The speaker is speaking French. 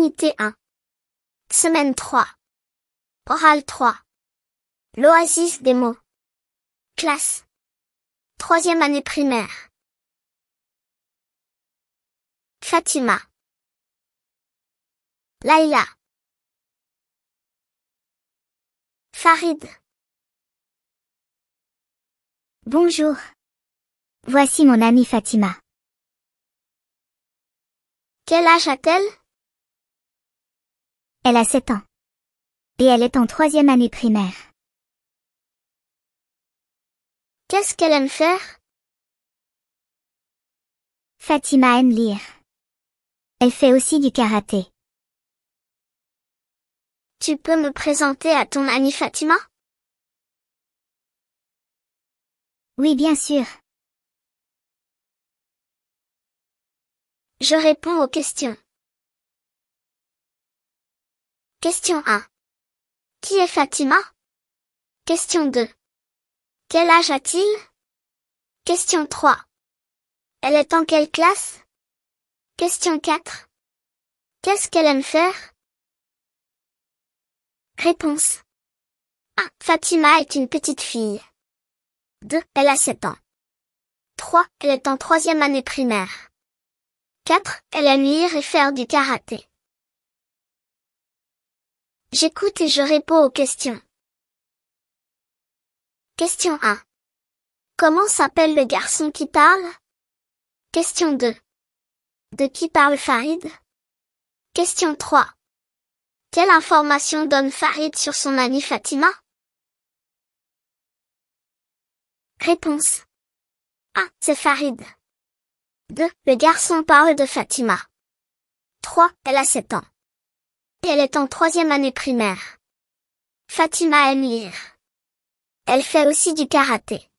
Unité 1. Semaine 3. Oral 3. L'oasis des mots. Classe. Troisième année primaire. Fatima. Laila. Farid. Bonjour. Voici mon amie Fatima. Quel âge a-t-elle elle a 7 ans. Et elle est en troisième année primaire. Qu'est-ce qu'elle aime faire Fatima aime lire. Elle fait aussi du karaté. Tu peux me présenter à ton amie Fatima Oui, bien sûr. Je réponds aux questions. Question 1. Qui est Fatima Question 2. Quel âge a-t-il Question 3. Elle est en quelle classe Question 4. Qu'est-ce qu'elle aime faire Réponse. 1. Fatima est une petite fille. 2. Elle a 7 ans. 3. Elle est en troisième année primaire. 4. Elle aime lire et faire du karaté. J'écoute et je réponds aux questions. Question 1. Comment s'appelle le garçon qui parle Question 2. De qui parle Farid Question 3. Quelle information donne Farid sur son ami Fatima Réponse. 1. C'est Farid. 2. Le garçon parle de Fatima. 3. Elle a 7 ans. Elle est en troisième année primaire. Fatima aime lire. Elle fait aussi du karaté.